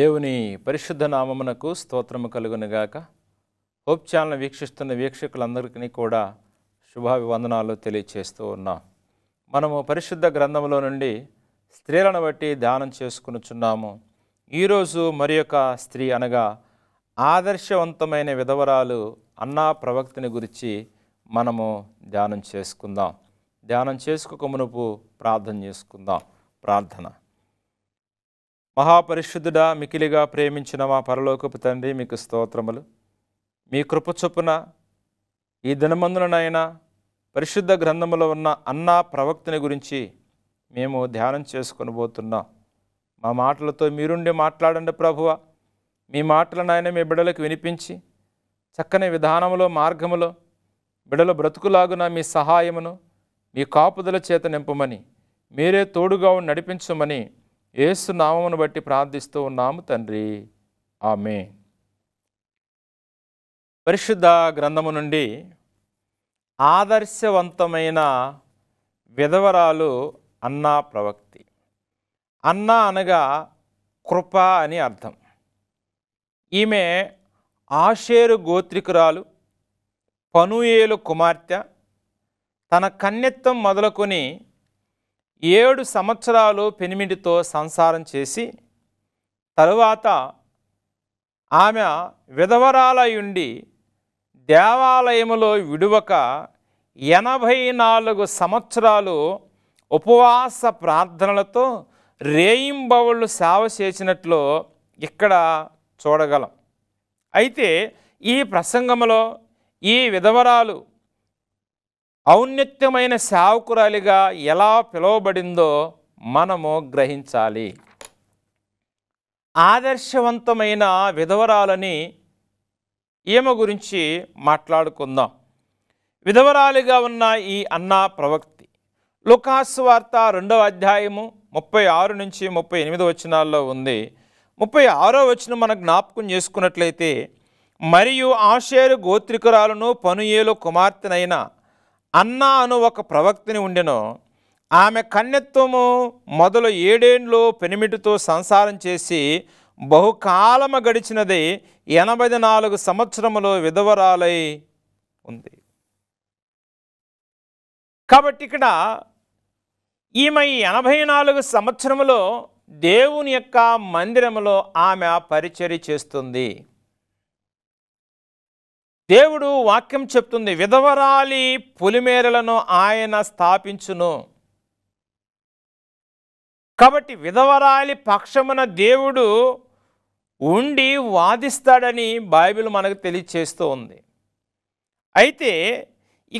దేవుని పరిశుద్ధ నామమునకు స్తోత్రము కలుగునుగాక హోప్ ఛానల్ వీక్షిస్తున్న వీక్షకులందరికీ కూడా శుభాభివందనాలు తెలియచేస్తూ ఉన్నాం మనము పరిశుద్ధ గ్రంథంలో నుండి స్త్రీలను బట్టి ధ్యానం చేసుకునిచున్నాము ఈరోజు మరి యొక్క స్త్రీ అనగా ఆదర్శవంతమైన విధవరాలు అన్నా ప్రవక్తిని గురించి మనము ధ్యానం చేసుకుందాం ధ్యానం చేసుకోక మునుపు ప్రార్థన చేసుకుందాం ప్రార్థన మహాపరిశుద్ధుడా మికిలిగా ప్రేమించిన మా పరలోకపు తండ్రి మీకు స్తోత్రములు మీ కృప చొప్పున ఈ దినమందునైనా పరిశుద్ధ గ్రంథములో ఉన్న అన్నా ప్రవక్తని గురించి మేము ధ్యానం చేసుకొని పోతున్నాం మా మాటలతో మీరుండి మాట్లాడండి ప్రభువ మీ మాటలనైనా మీ బిడలకు వినిపించి చక్కని విధానములో మార్గములో బిడల బ్రతుకులాగున మీ సహాయమును మీ కాపుదల చేత నింపమని మీరే తోడుగా నడిపించమని ఏసు నామమును బట్టి ప్రార్థిస్తూ ఉన్నాము తండ్రి ఆమె పరిశుద్ధ గ్రంథము నుండి ఆదర్శవంతమైన విధవరాలు అన్నా ప్రవక్తి అన్నా అనగా కృప అని అర్థం ఈమె ఆషేరు గోత్రికురాలు పనుయేలు కుమార్తె తన కన్యత్వం మొదలుకొని ఏడు సంవత్సరాలు పెనిమిడితో సంసారం చేసి తరువాత ఆమె విధవరాలయుండి దేవాలయములో విడువక ఎనభై నాలుగు సంవత్సరాలు ఉపవాస ప్రార్థనలతో రేయింబవుళ్ళు సేవ చేసినట్లు ఇక్కడ చూడగలం అయితే ఈ ప్రసంగంలో ఈ విధవరాలు ఔన్నత్యమైన సేవకురాలిగా ఎలా పిలువబడిందో మనము గ్రహించాలి ఆదర్శవంతమైన విధవరాలని ఈమె గురించి మాట్లాడుకుందాం విధవరాలిగా ఉన్న ఈ అన్నా ప్రవక్తి లుకాసు వార్త రెండవ అధ్యాయము ముప్పై ఆరు నుంచి ముప్పై ఎనిమిది వచనాల్లో ఉంది ముప్పై ఆరో వచనం మన జ్ఞాపకం చేసుకున్నట్లయితే మరియు ఆషేరు గోత్రికురాలను పనుయేలు కుమార్తెనైన అన్న అను ఒక ప్రవక్తిని ఉండెను ఆమె కన్యత్వము మొదలు ఏడేండ్లు పెనిమిటితో సంసారం చేసి బహుకాలము గడిచినది ఎనభై నాలుగు సంవత్సరములో విధవరాలై ఉంది కాబట్టి ఇక్కడ ఈమె ఎనభై నాలుగు సంవత్సరములో దేవుని యొక్క మందిరములో ఆమె పరిచర్ చేస్తుంది దేవుడు వాక్యం చెప్తుంది విధవరాలి పులిమేరలను ఆయన స్థాపించును కాబట్టి విధవరాలి పక్షమున దేవుడు ఉండి వాదిస్తాడని బైబిల్ మనకు తెలియచేస్తూ ఉంది అయితే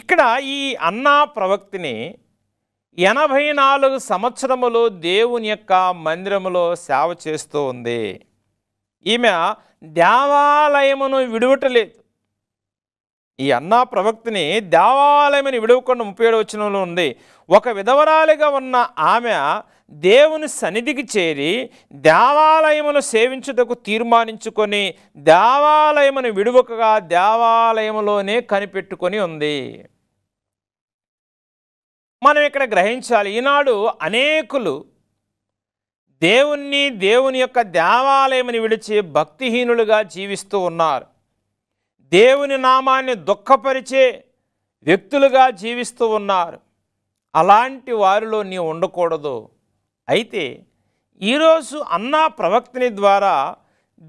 ఇక్కడ ఈ అన్నా ప్రవక్తిని ఎనభై నాలుగు సంవత్సరములు దేవుని యొక్క మందిరములో సేవ చేస్తూ ఉంది ఈమె దేవాలయమును విడువటలేదు ఈ అన్నా ప్రవక్తిని దేవాలయమని విడవకుండా ముప్పై ఏడు వచనంలో ఉంది ఒక విధవరాలిగా ఉన్న ఆమె దేవుని సన్నిధికి చేరి దేవాలయమును సేవించుటకు తీర్మానించుకొని దేవాలయమును విడువకగా దేవాలయములోనే కనిపెట్టుకొని ఉంది మనం ఇక్కడ గ్రహించాలి ఈనాడు అనేకులు దేవుణ్ణి దేవుని యొక్క దేవాలయముని విడిచి భక్తిహీనులుగా జీవిస్తూ ఉన్నారు దేవుని నామాన్ని దుఃఖపరిచే వ్యక్తులుగా జీవిస్తూ ఉన్నారు అలాంటి వారిలో నీ ఉండకూడదు అయితే ఈరోజు అన్నా ప్రవక్తని ద్వారా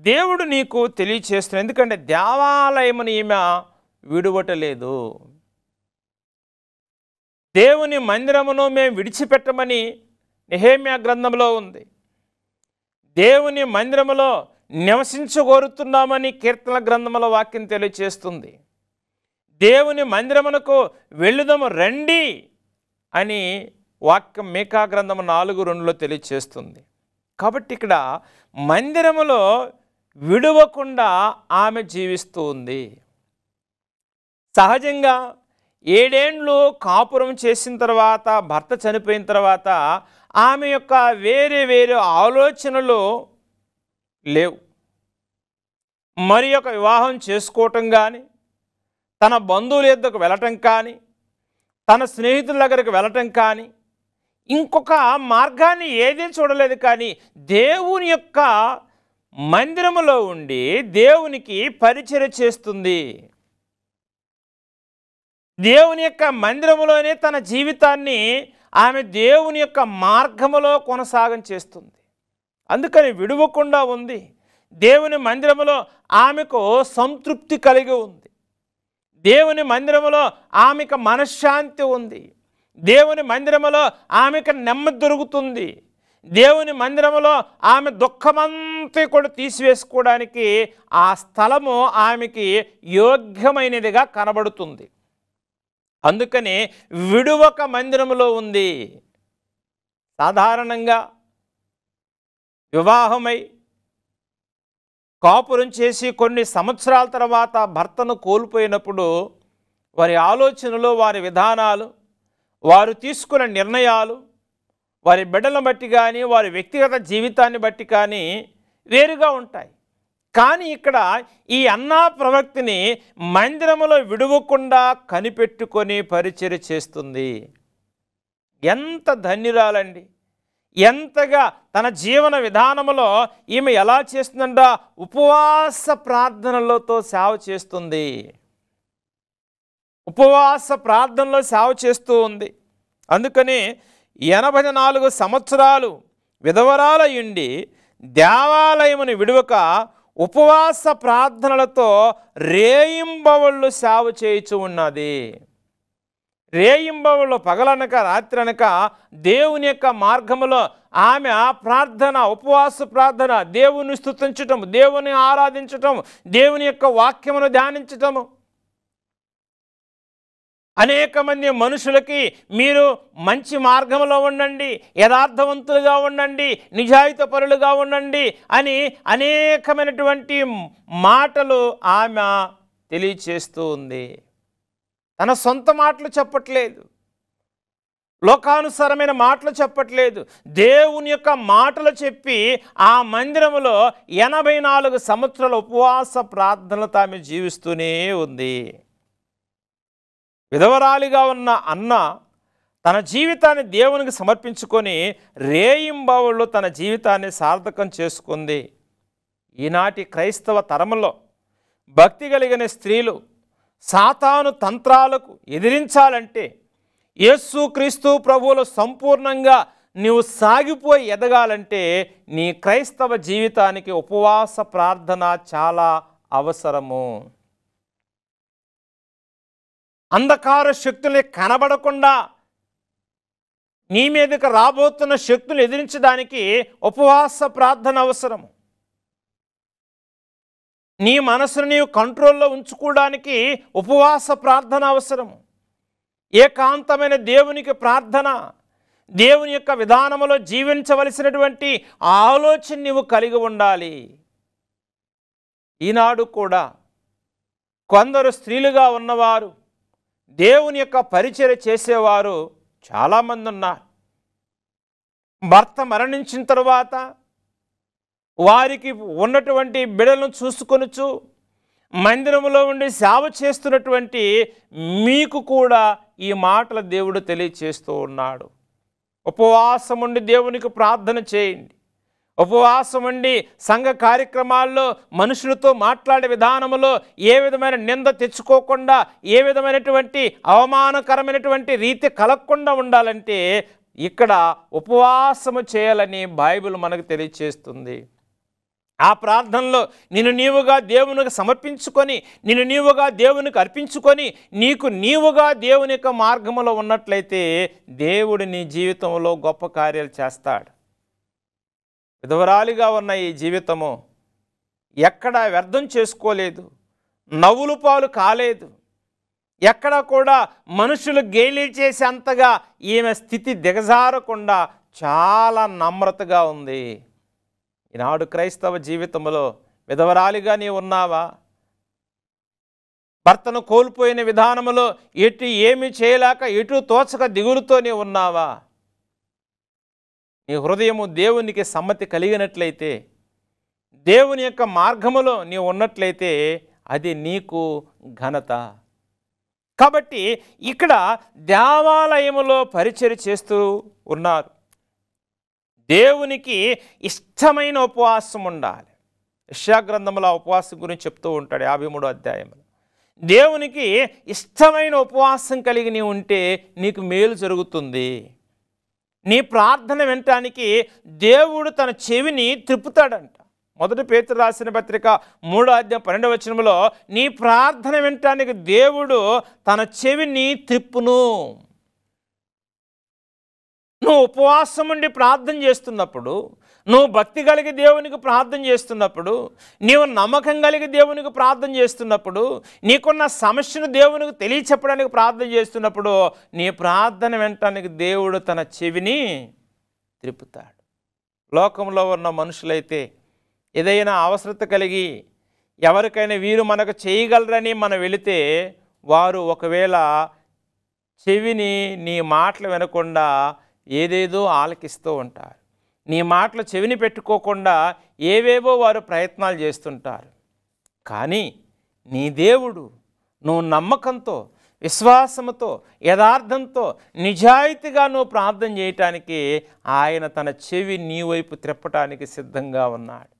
దేవుడు నీకు తెలియచేస్తున్నాడు ఎందుకంటే దేవాలయముని ఈమె విడువటలేదు దేవుని మందిరమును మేము విడిచిపెట్టమని నిహేమ్య గ్రంథంలో ఉంది దేవుని మందిరములో నివసించగోరుతున్నామని కీర్తన గ్రంథముల వాక్యం తెలియచేస్తుంది దేవుని మందిరమునకు వెళ్ళుదము రండి అని వాక్యం మేకా గ్రంథము నాలుగు రెండులో తెలియచేస్తుంది కాబట్టి ఇక్కడ మందిరములో విడవకుండా ఆమె జీవిస్తూ ఉంది సహజంగా ఏడేండ్లు కాపురం చేసిన తర్వాత భర్త చనిపోయిన తర్వాత ఆమె యొక్క వేరే వేరే ఆలోచనలు లేవు మరి ఒక వివాహం చేసుకోవటం కానీ తన బంధువుల ఎద్దకు వెళ్ళటం కానీ తన స్నేహితుల దగ్గరకు వెళ్ళటం కానీ ఇంకొక మార్గాన్ని ఏదీ చూడలేదు కానీ దేవుని యొక్క మందిరములో ఉండి దేవునికి పరిచయ చేస్తుంది దేవుని యొక్క మందిరములోనే తన జీవితాన్ని ఆమె దేవుని యొక్క మార్గములో కొనసాగం చేస్తుంది అందుకని విడువకుండా ఉంది దేవుని మందిరములో ఆమెకు సంతృప్తి కలిగి ఉంది దేవుని మందిరములో ఆమెకు మనశ్శాంతి ఉంది దేవుని మందిరములో ఆమెకు నెమ్మది దొరుకుతుంది దేవుని మందిరములో ఆమె దుఃఖమంతా కూడా తీసివేసుకోవడానికి ఆ స్థలము ఆమెకి యోగ్యమైనదిగా కనబడుతుంది అందుకని విడువక మందిరములో ఉంది సాధారణంగా వివాహమై కాపురం చేసి కొన్ని సంవత్సరాల తర్వాత భర్తను కోల్పోయినప్పుడు వారి ఆలోచనలు వారి విధానాలు వారు తీసుకున్న నిర్ణయాలు వారి బిడ్డలను బట్టి కానీ వారి వ్యక్తిగత జీవితాన్ని బట్టి కానీ వేరుగా ఉంటాయి కానీ ఇక్కడ ఈ అన్నా ప్రవక్తిని మందిరంలో విడువకుండా కనిపెట్టుకొని పరిచయ చేస్తుంది ఎంత ధన్యురాలండి ఎంతగా తన జీవన విధానములో ఈమె ఎలా చేస్తుందంట ఉపవాస ప్రార్థనలతో సేవ చేస్తుంది ఉపవాస ప్రార్థనలో సేవ చేస్తూ ఉంది అందుకని ఎనభై నాలుగు సంవత్సరాలు విధవరాలయ్యుండి దేవాలయమును విడువక ఉపవాస ప్రార్థనలతో రేయింబవళ్ళు సేవ చేయుచు ఉన్నది రేయింబవులు పగలనక రాత్రి అనక దేవుని యొక్క మార్గములో ఆమె ప్రార్థన ఉపవాస ప్రార్థన దేవుని స్థుతించటం దేవుని ఆరాధించటం దేవుని యొక్క వాక్యమును ధ్యానించటము అనేక మంది మనుషులకి మీరు మంచి మార్గంలో ఉండండి యథార్థవంతులుగా ఉండండి నిజాయిత పరులుగా ఉండండి అని అనేకమైనటువంటి మాటలు ఆమె తెలియచేస్తూ ఉంది తన సొంత మాటలు చెప్పట్లేదు లోకానుసారమైన మాటలు చెప్పట్లేదు దేవుని యొక్క మాటలు చెప్పి ఆ మందిరంలో ఎనభై నాలుగు సంవత్సరాల ఉపవాస ప్రార్థనలు తామె జీవిస్తూనే ఉంది విధవరాలిగా ఉన్న అన్న తన జీవితాన్ని దేవునికి సమర్పించుకొని రేయింబావుల్లో తన జీవితాన్ని సార్థకం చేసుకుంది ఈనాటి క్రైస్తవ తరములో భక్తి కలిగిన స్త్రీలు సాతాను తంత్రాలకు ఎదిరించాలంటే యేసుక్రీస్తు ప్రభువులు సంపూర్ణంగా నీవు సాగిపోయి ఎదగాలంటే నీ క్రైస్తవ జీవితానికి ఉపవాస ప్రార్థన చాలా అవసరము అంధకార శక్తుల్ని కనబడకుండా నీ మీదకి రాబోతున్న శక్తులు ఎదిరించడానికి ఉపవాస ప్రార్థన అవసరము నీ మనసును నీవు కంట్రోల్లో ఉంచుకోవడానికి ఉపవాస ప్రార్థన అవసరం ఏకాంతమైన దేవునికి ప్రార్థన దేవుని యొక్క విధానములో జీవించవలసినటువంటి ఆలోచన నీవు కలిగి ఉండాలి ఈనాడు కూడా కొందరు స్త్రీలుగా ఉన్నవారు దేవుని యొక్క పరిచయ చేసేవారు చాలామంది ఉన్నారు భర్త మరణించిన తరువాత వారికి ఉన్నటువంటి బిడలను చూసుకొనుచు మందిరంలో ఉండి సేవ చేస్తున్నటువంటి మీకు కూడా ఈ మాటల దేవుడు తెలియచేస్తూ ఉన్నాడు ఉపవాసం ఉండి దేవునికి ప్రార్థన చేయండి ఉపవాసం ఉండి సంఘ కార్యక్రమాల్లో మనుషులతో మాట్లాడే విధానంలో ఏ విధమైన నింద తెచ్చుకోకుండా ఏ విధమైనటువంటి అవమానకరమైనటువంటి రీతి కలగకుండా ఉండాలంటే ఇక్కడ ఉపవాసము చేయాలని బైబిల్ మనకు తెలియచేస్తుంది ఆ ప్రార్థనలో నిన్ను నీవుగా దేవునికి సమర్పించుకొని నిన్ను నీవుగా దేవునికి అర్పించుకొని నీకు నీవుగా దేవుని యొక్క మార్గంలో ఉన్నట్లయితే దేవుడు నీ జీవితంలో గొప్ప కార్యాలు చేస్తాడు విధవరాలిగా ఉన్న ఈ జీవితము ఎక్కడా వ్యర్థం చేసుకోలేదు నవ్వులు పాలు కాలేదు ఎక్కడా కూడా మనుషులు గేలి చేసేంతగా ఈమె స్థితి దిగజారకుండా చాలా నమ్రతగా ఉంది ఈనాడు క్రైస్తవ జీవితంలో విధవరాలిగా నీ ఉన్నావా భర్తను కోల్పోయిన విధానంలో ఎటు ఏమి చేయలేక ఎటు తోచక దిగులుతోనే ఉన్నావా నీ హృదయము దేవునికి సమ్మతి కలిగినట్లయితే దేవుని యొక్క మార్గములో నీవు ఉన్నట్లయితే అది నీకు ఘనత కాబట్టి ఇక్కడ దేవాలయములో పరిచయ చేస్తూ ఉన్నారు దేవునికి ఇష్టమైన ఉపవాసం ఉండాలి యశాగ్రంథంలో ఉపవాసం గురించి చెప్తూ ఉంటాడు యాభై మూడో అధ్యాయంలో దేవునికి ఇష్టమైన ఉపవాసం కలిగి నీ ఉంటే నీకు మేలు జరుగుతుంది నీ ప్రార్థన వినటానికి దేవుడు తన చెవిని త్రిప్పుతాడంట మొదటి పేతురు రాసిన పత్రిక మూడో అధ్యాయం పన్నెండవ వచనంలో నీ ప్రార్థన వినటానికి దేవుడు తన చెవిని త్రిప్పును నువ్వు ఉపవాసం ఉండి ప్రార్థన చేస్తున్నప్పుడు నువ్వు భక్తి కలిగి దేవునికి ప్రార్థన చేస్తున్నప్పుడు నీవు నమ్మకం కలిగి దేవునికి ప్రార్థన చేస్తున్నప్పుడు నీకున్న సమస్యను దేవునికి తెలియచెప్పడానికి ప్రార్థన చేస్తున్నప్పుడు నీ ప్రార్థన వినటానికి దేవుడు తన చెవిని తిప్పుతాడు లోకంలో ఉన్న మనుషులైతే ఏదైనా అవసరత కలిగి ఎవరికైనా వీరు మనకు చేయగలరని మనం వెళితే వారు ఒకవేళ చెవిని నీ మాటలు వినకుండా ఏదేదో ఆలకిస్తూ ఉంటారు నీ మాటలు చెవిని పెట్టుకోకుండా ఏవేవో వారు ప్రయత్నాలు చేస్తుంటారు కానీ నీ దేవుడు నువ్వు నమ్మకంతో విశ్వాసముతో యథార్థంతో నిజాయితీగా నువ్వు ప్రార్థన చేయటానికి ఆయన తన చెవి నీ వైపు త్రిప్పటానికి సిద్ధంగా ఉన్నాడు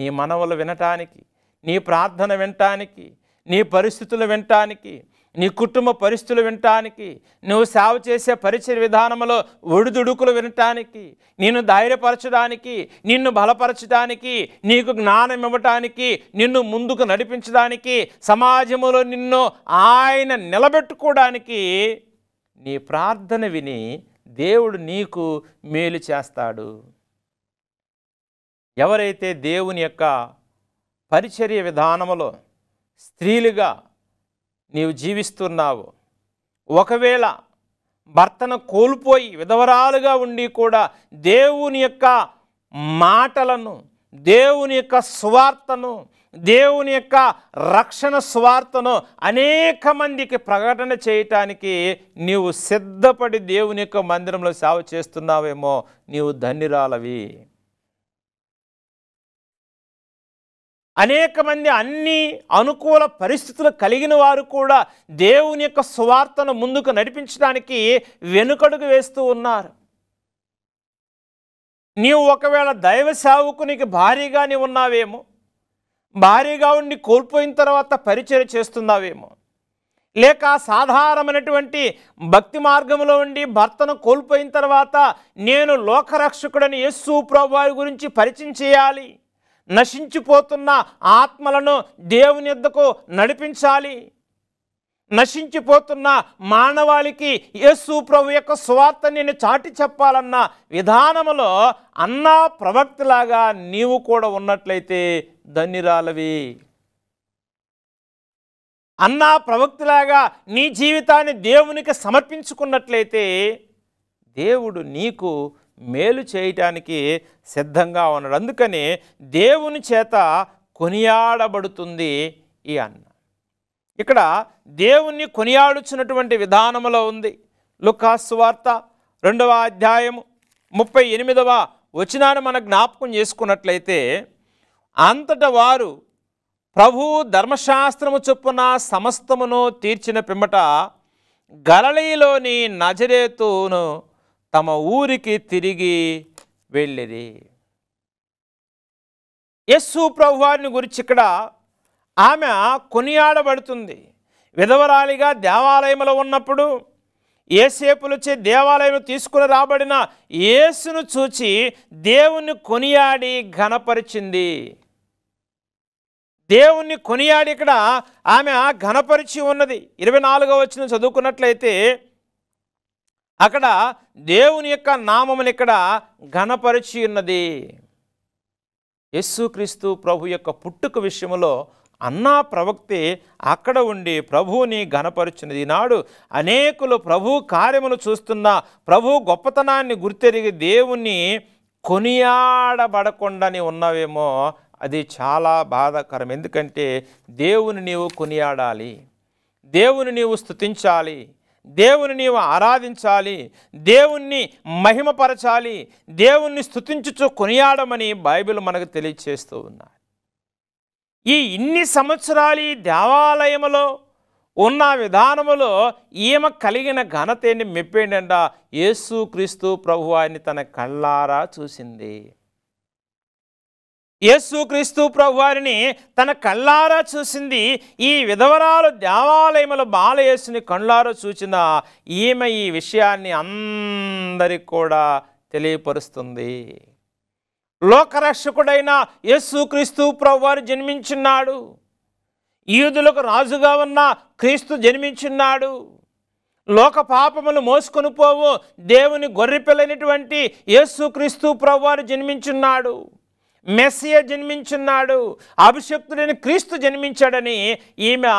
నీ మనవలు వినటానికి నీ ప్రార్థన వినటానికి నీ పరిస్థితులు వినటానికి నీ కుటుంబ పరిస్థితులు వినటానికి నువ్వు సేవ చేసే పరిచయ విధానంలో ఒడిదుడుకులు వినటానికి నిన్ను ధైర్యపరచడానికి నిన్ను బలపరచడానికి నీకు జ్ఞానం ఇవ్వటానికి నిన్ను ముందుకు నడిపించడానికి సమాజంలో నిన్ను ఆయన నిలబెట్టుకోవడానికి నీ ప్రార్థన విని దేవుడు నీకు మేలు చేస్తాడు ఎవరైతే దేవుని యొక్క పరిచర్య విధానములో స్త్రీలుగా నీవు జీవిస్తున్నావు ఒకవేళ భర్తను కోల్పోయి విధవరాలుగా ఉండి కూడా దేవుని యొక్క మాటలను దేవుని యొక్క స్వార్థను దేవుని యొక్క రక్షణ స్వార్థను అనేక మందికి ప్రకటన చేయటానికి నీవు సిద్ధపడి దేవుని యొక్క మందిరంలో సేవ చేస్తున్నావేమో నీవు ధన్యురాలవి అనేక మంది అన్ని అనుకూల పరిస్థితులు కలిగిన వారు కూడా దేవుని యొక్క సువార్తను ముందుకు నడిపించడానికి వెనుకడుగు వేస్తూ ఉన్నారు నీవు ఒకవేళ దైవ సేవకునికి భారీగానే ఉన్నావేమో భారీగా ఉండి కోల్పోయిన తర్వాత పరిచయం చేస్తున్నావేమో లేక సాధారణమైనటువంటి భక్తి మార్గంలో ఉండి భర్తను కోల్పోయిన తర్వాత నేను లోకరక్షకుడని యస్సు ప్రభు గురించి పరిచయం చేయాలి నశించిపోతున్న ఆత్మలను దేవుని ఎద్దకు నడిపించాలి నశించిపోతున్న మానవాళికి యేసు ప్రభు యొక్క స్వార్థ నేను చాటి చెప్పాలన్న విధానములో అన్నా ప్రవక్తలాగా నీవు కూడా ఉన్నట్లయితే ధన్యురాలవి అన్నా ప్రవక్తిలాగా నీ జీవితాన్ని దేవునికి సమర్పించుకున్నట్లయితే దేవుడు నీకు మేలు చేయటానికి సిద్ధంగా ఉన్నాడు అందుకని దేవుని చేత కొనియాడబడుతుంది ఈ అన్న ఇక్కడ దేవుణ్ణి కొనియాడుచున్నటువంటి విధానములో ఉంది లుకాస్వార్త రెండవ అధ్యాయము ముప్పై ఎనిమిదవ వచనాన్ని మన జ్ఞాపకం చేసుకున్నట్లయితే అంతట వారు ప్రభు ధర్మశాస్త్రము చొప్పున సమస్తమును తీర్చిన పిమ్మట గలలీలోని నజరేతును తమ ఊరికి తిరిగి వెళ్ళేది యస్సు ప్రభువారిని గురించి ఇక్కడ ఆమె కొనియాడబడుతుంది విధవరాలిగా దేవాలయంలో ఉన్నప్పుడు వచ్చే దేవాలయం తీసుకుని రాబడిన యేసును చూచి దేవుణ్ణి కొనియాడి ఘనపరిచింది దేవుణ్ణి కొనియాడి ఇక్కడ ఆమె ఘనపరిచి ఉన్నది ఇరవై నాలుగో వచ్చిన చదువుకున్నట్లయితే అక్కడ దేవుని యొక్క నామముని ఇక్కడ ఘనపరిచి ఉన్నది యస్సుక్రీస్తు ప్రభు యొక్క పుట్టుక విషయంలో అన్నా ప్రవక్తి అక్కడ ఉండి ప్రభువుని ఘనపరుచున్నది ఈనాడు అనేకులు ప్రభు కార్యములు చూస్తున్న ప్రభు గొప్పతనాన్ని గుర్తెరిగి దేవుణ్ణి కొనియాడబడకుండాని ఉన్నవేమో అది చాలా బాధాకరం ఎందుకంటే దేవుని నీవు కొనియాడాలి దేవుని నీవు స్థుతించాలి దేవుని నీవు ఆరాధించాలి దేవుణ్ణి మహిమపరచాలి దేవుణ్ణి స్థుతించుచు కొనియాడమని బైబిల్ మనకు తెలియచేస్తూ ఉన్నారు ఈ ఇన్ని సంవత్సరాలు ఈ దేవాలయములో ఉన్న విధానములో ఈమె కలిగిన ఘనతేని యేసు క్రీస్తు ప్రభు ఆయన్ని తన కళ్ళారా చూసింది యేసుక్రీస్తు ప్రభువారిని తన కళ్ళారా చూసింది ఈ విధవరాలు దేవాలయముల బాలయేసుని కళ్ళారా చూచిన ఈమె ఈ విషయాన్ని అందరికి కూడా తెలియపరుస్తుంది లోకరక్షకుడైన యేసుక్రీస్తు ప్రభువారు జన్మించున్నాడు యూదులకు రాజుగా ఉన్న క్రీస్తు జన్మించున్నాడు లోక పాపములు మోసుకొని పోవు దేవుని గొర్రెపిల్లైనటువంటి యేసుక్రీస్తు ప్రభువారు జన్మించున్నాడు మెస్సియ జన్మించున్నాడు అభిషక్తుడైన క్రీస్తు జన్మించాడని ఈమె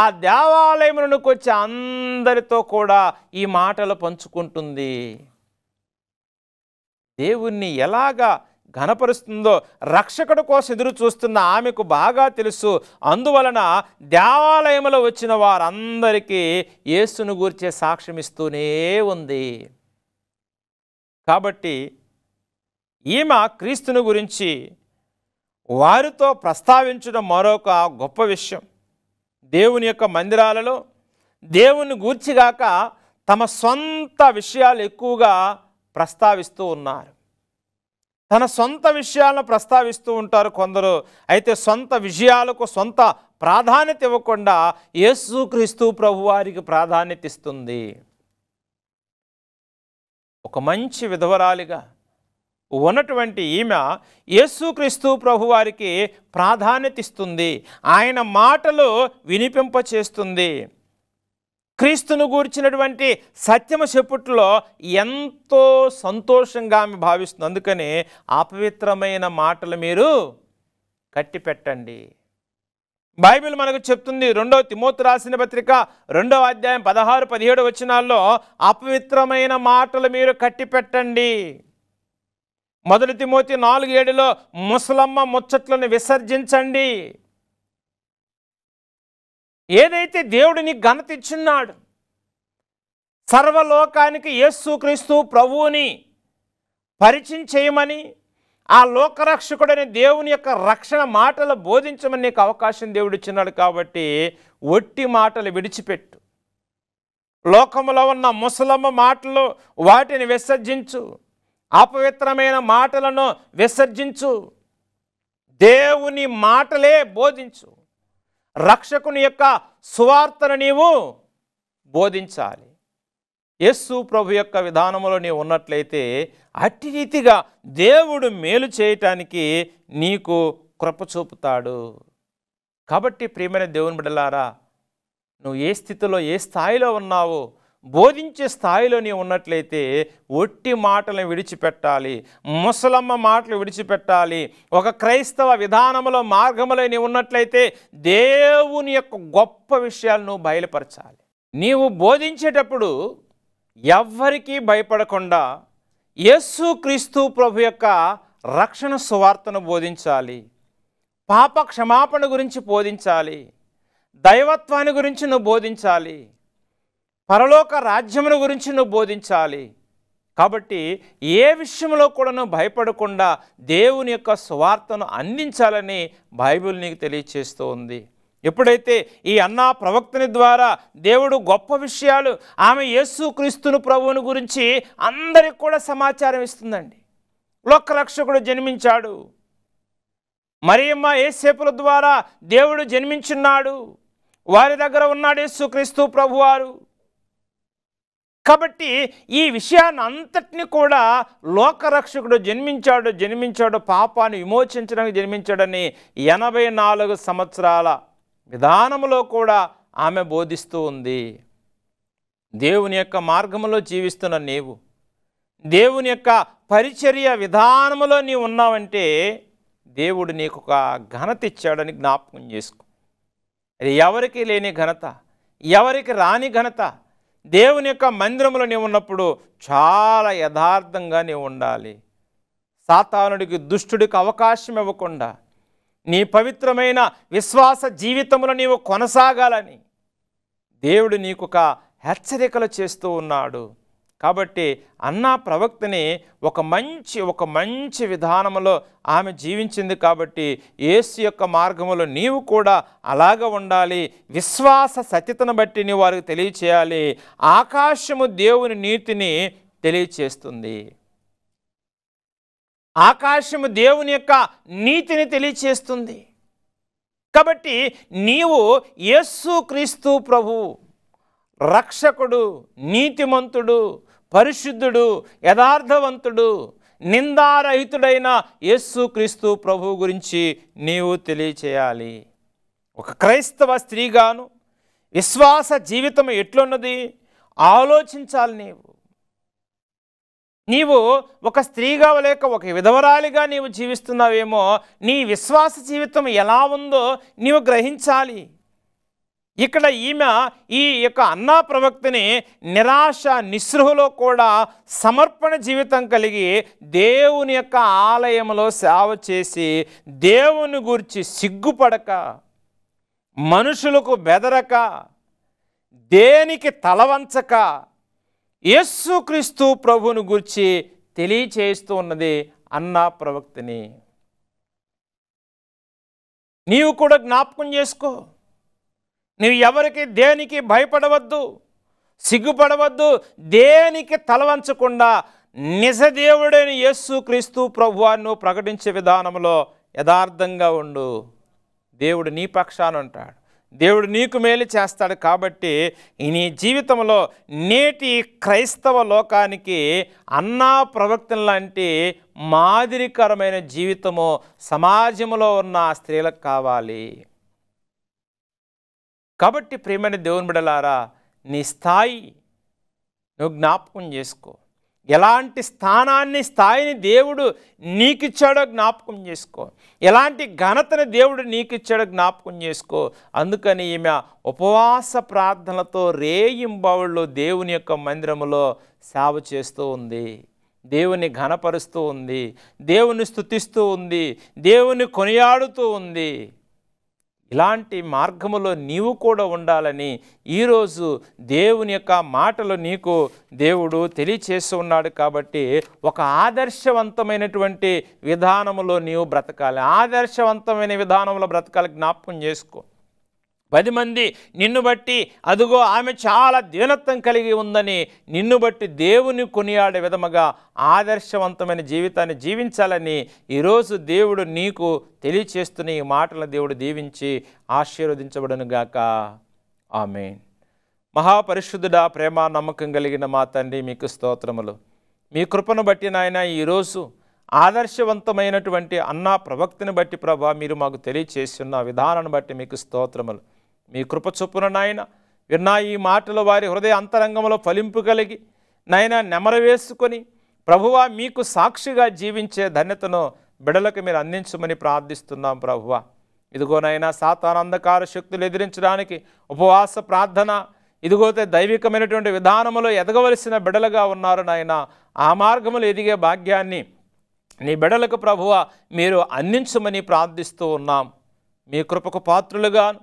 ఆ దేవాలయములకు వచ్చి అందరితో కూడా ఈ మాటలు పంచుకుంటుంది దేవుణ్ణి ఎలాగా ఘనపరుస్తుందో రక్షకుడు కోసం ఎదురు చూస్తున్న ఆమెకు బాగా తెలుసు అందువలన దేవాలయంలో వచ్చిన వారందరికీ యేసును గూర్చే సాక్ష్యం ఇస్తూనే ఉంది కాబట్టి ఈమె క్రీస్తుని గురించి వారితో ప్రస్తావించడం మరొక గొప్ప విషయం దేవుని యొక్క మందిరాలలో దేవుని గూర్చిగాక తమ సొంత విషయాలు ఎక్కువగా ప్రస్తావిస్తూ ఉన్నారు తన సొంత విషయాలను ప్రస్తావిస్తూ ఉంటారు కొందరు అయితే సొంత విజయాలకు సొంత ప్రాధాన్యత ఇవ్వకుండా యేసుక్రీస్తు ప్రభువారికి ప్రాధాన్యత ఇస్తుంది ఒక మంచి విధవరాలిగా ఉన్నటువంటి ఈమె యేసుక్రీస్తు ప్రభువారికి ప్రాధాన్యత ఇస్తుంది ఆయన మాటలు వినిపింపచేస్తుంది క్రీస్తును గూర్చినటువంటి సత్యము చెప్పుట్లో ఎంతో సంతోషంగా ఆమె భావిస్తుంది అందుకని అపవిత్రమైన మాటలు మీరు కట్టిపెట్టండి బైబిల్ మనకు చెప్తుంది రెండో తిమోతు రాసిన పత్రిక రెండవ అధ్యాయం పదహారు పదిహేడు వచ్చినాల్లో అపవిత్రమైన మాటలు మీరు కట్టిపెట్టండి మొదటి తిమోతి నాలుగు ఏడులో ముసలమ్మ ముచ్చట్లను విసర్జించండి ఏదైతే దేవుడిని నీకు ఘనత ఇచ్చున్నాడు సర్వలోకానికి యేసుక్రీస్తు ప్రభువుని పరిచయం చేయమని ఆ లోకరక్షకుడని దేవుని యొక్క రక్షణ మాటలు బోధించమని నీకు అవకాశం దేవుడు ఇచ్చినాడు కాబట్టి ఒట్టి మాటలు విడిచిపెట్టు లోకంలో ఉన్న ముసలమ్మ మాటలు వాటిని విసర్జించు అపవిత్రమైన మాటలను విసర్జించు దేవుని మాటలే బోధించు రక్షకుని యొక్క సువార్తను నీవు బోధించాలి యస్సు ప్రభు యొక్క విధానంలో నీవు ఉన్నట్లయితే అట్టి రీతిగా దేవుడు మేలు చేయటానికి నీకు కృప చూపుతాడు కాబట్టి ప్రియమైన దేవుని బిడలారా నువ్వు ఏ స్థితిలో ఏ స్థాయిలో ఉన్నావో బోధించే స్థాయిలోనే ఉన్నట్లయితే ఒట్టి మాటలను విడిచిపెట్టాలి ముసలమ్మ మాటలు విడిచిపెట్టాలి ఒక క్రైస్తవ విధానంలో మార్గంలో ఉన్నట్లయితే దేవుని యొక్క గొప్ప విషయాలను బయలుపరచాలి నీవు బోధించేటప్పుడు ఎవ్వరికీ భయపడకుండా యేసు క్రీస్తు ప్రభు యొక్క రక్షణ సువార్తను బోధించాలి పాప క్షమాపణ గురించి బోధించాలి దైవత్వాన్ని గురించి నువ్వు బోధించాలి పరలోక రాజ్యమును గురించి నువ్వు బోధించాలి కాబట్టి ఏ విషయంలో కూడా నువ్వు భయపడకుండా దేవుని యొక్క స్వార్థను అందించాలని బైబిల్ నీకు తెలియచేస్తూ ఉంది ఎప్పుడైతే ఈ అన్నా ప్రవక్తని ద్వారా దేవుడు గొప్ప విషయాలు ఆమె యేసుక్రీస్తును ప్రభువుని గురించి అందరికి కూడా సమాచారం ఇస్తుందండి రక్షకుడు జన్మించాడు మరియమ్మ ఏసేపుల ద్వారా దేవుడు జన్మించున్నాడు వారి దగ్గర ఉన్నాడు యేసుక్రీస్తు ప్రభువారు కాబట్టి ఈ విషయాన్ని అంతటిని కూడా లోకరక్షకుడు జన్మించాడు జన్మించాడు పాపాన్ని విమోచించడానికి జన్మించాడని ఎనభై నాలుగు సంవత్సరాల విధానంలో కూడా ఆమె బోధిస్తూ ఉంది దేవుని యొక్క మార్గంలో జీవిస్తున్న నీవు దేవుని యొక్క పరిచర్య విధానంలో నీవు ఉన్నావంటే దేవుడు నీకు ఒక ఘనత ఇచ్చాడని జ్ఞాపకం చేసుకో అది ఎవరికి లేని ఘనత ఎవరికి రాని ఘనత దేవుని యొక్క మందిరంలో నీవు ఉన్నప్పుడు చాలా యథార్థంగా నీవు ఉండాలి సాతానుడికి దుష్టుడికి అవకాశం ఇవ్వకుండా నీ పవిత్రమైన విశ్వాస జీవితంలో నీవు కొనసాగాలని దేవుడు నీకు ఒక హెచ్చరికలు చేస్తూ ఉన్నాడు కాబట్టి అన్న ప్రవక్తని ఒక మంచి ఒక మంచి విధానంలో ఆమె జీవించింది కాబట్టి ఏసు యొక్క మార్గంలో నీవు కూడా అలాగ ఉండాలి విశ్వాస సత్యతను బట్టి నీవు వారికి తెలియచేయాలి ఆకాశము దేవుని నీతిని తెలియచేస్తుంది ఆకాశము దేవుని యొక్క నీతిని తెలియచేస్తుంది కాబట్టి నీవు ఏసు క్రీస్తు ప్రభు రక్షకుడు నీతిమంతుడు పరిశుద్ధుడు యథార్థవంతుడు నిందారహితుడైన క్రీస్తు ప్రభువు గురించి నీవు తెలియచేయాలి ఒక క్రైస్తవ స్త్రీగాను విశ్వాస జీవితం ఎట్లున్నది ఆలోచించాలి నీవు నీవు ఒక స్త్రీగా లేక ఒక విధవరాలిగా నీవు జీవిస్తున్నావేమో నీ విశ్వాస జీవితం ఎలా ఉందో నీవు గ్రహించాలి ఇక్కడ ఈమె ఈ యొక్క అన్నా ప్రవక్తని నిరాశ నిస్సృహలో కూడా సమర్పణ జీవితం కలిగి దేవుని యొక్క ఆలయంలో సేవ చేసి దేవుని గురించి సిగ్గుపడక మనుషులకు బెదరక దేనికి తలవంచక యేసుక్రీస్తు ప్రభువుని గురించి తెలియచేస్తూ ఉన్నది అన్నా ప్రవక్తని నీవు కూడా జ్ఞాపకం చేసుకో నువ్వు ఎవరికి దేనికి భయపడవద్దు సిగ్గుపడవద్దు దేనికి తలవంచకుండా నిజదేవుడైన యేసు క్రీస్తు ప్రభువాన్ని ప్రకటించే విధానంలో యథార్థంగా ఉండు దేవుడు నీ పక్షాన ఉంటాడు దేవుడు నీకు మేలు చేస్తాడు కాబట్టి నీ జీవితంలో నేటి క్రైస్తవ లోకానికి అన్నా ప్రవక్తం లాంటి మాదిరికరమైన జీవితము సమాజంలో ఉన్న స్త్రీలకు కావాలి కాబట్టి ప్రేమైన దేవుని బిడలారా నీ స్థాయి నువ్వు జ్ఞాపకం చేసుకో ఎలాంటి స్థానాన్ని స్థాయిని దేవుడు ఇచ్చాడో జ్ఞాపకం చేసుకో ఎలాంటి ఘనతని దేవుడు ఇచ్చాడో జ్ఞాపకం చేసుకో అందుకని ఈమె ఉపవాస ప్రార్థనలతో రేయింబవుళ్ళు దేవుని యొక్క మందిరములో సేవ చేస్తూ ఉంది దేవుని ఘనపరుస్తూ ఉంది దేవుని స్థుతిస్తూ ఉంది దేవుని కొనియాడుతూ ఉంది ఇలాంటి మార్గములో నీవు కూడా ఉండాలని ఈరోజు దేవుని యొక్క మాటలు నీకు దేవుడు తెలియచేస్తూ ఉన్నాడు కాబట్టి ఒక ఆదర్శవంతమైనటువంటి విధానములో నీవు బ్రతకాలి ఆదర్శవంతమైన విధానంలో బ్రతకాలి జ్ఞాపకం చేసుకో పది మంది నిన్ను బట్టి అదుగో ఆమె చాలా దీనత్వం కలిగి ఉందని నిన్ను బట్టి దేవుని కొనియాడే విధముగా ఆదర్శవంతమైన జీవితాన్ని జీవించాలని ఈరోజు దేవుడు నీకు తెలియచేస్తున్న ఈ మాటలను దేవుడు దీవించి ఆశీర్వదించబడనుగాక ఆమె మహాపరిశుద్ధుడా ప్రేమ నమ్మకం కలిగిన మా తండ్రి మీకు స్తోత్రములు మీ కృపను బట్టి నాయన ఈరోజు ఆదర్శవంతమైనటువంటి అన్నా ప్రవక్తిని బట్టి ప్రభా మీరు మాకు తెలియచేస్తున్న విధానాన్ని బట్టి మీకు స్తోత్రములు మీ కృప చొప్పున నాయన విన్నా ఈ మాటలు వారి హృదయ అంతరంగంలో ఫలింపు కలిగి నాయన నెమరవేసుకొని ప్రభువా మీకు సాక్షిగా జీవించే ధన్యతను బిడలకు మీరు అందించమని ప్రార్థిస్తున్నాం ప్రభువా ఇదిగోనైనా సాతానందకార శక్తులు ఎదిరించడానికి ఉపవాస ప్రార్థన ఇదిగోతే దైవికమైనటువంటి విధానములో ఎదగవలసిన బిడలుగా ఉన్నారు నాయన ఆ మార్గములు ఎదిగే భాగ్యాన్ని నీ బిడలకు ప్రభువ మీరు అందించమని ప్రార్థిస్తూ ఉన్నాం మీ కృపకు పాత్రులుగాను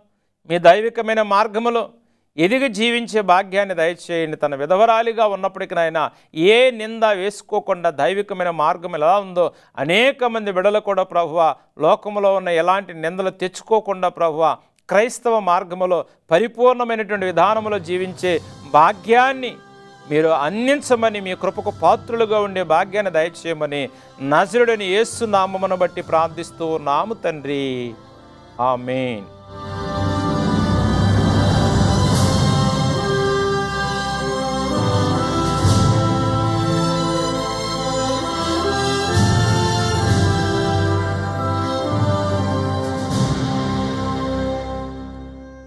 మీ దైవికమైన మార్గములో ఎదిగి జీవించే భాగ్యాన్ని దయచేయండి తన విధవరాలిగా ఉన్నప్పటికీ ఆయన ఏ నింద వేసుకోకుండా దైవికమైన మార్గం ఎలా ఉందో అనేక మంది విడలు కూడా ప్రభువ లోకంలో ఉన్న ఎలాంటి నిందలు తెచ్చుకోకుండా ప్రభువ క్రైస్తవ మార్గములో పరిపూర్ణమైనటువంటి విధానములో జీవించే భాగ్యాన్ని మీరు అందించమని మీ కృపకు పాత్రులుగా ఉండే భాగ్యాన్ని దయచేయమని నజరుడని ఏసు నామమును బట్టి ప్రార్థిస్తూ నాము తండ్రి ఆమెన్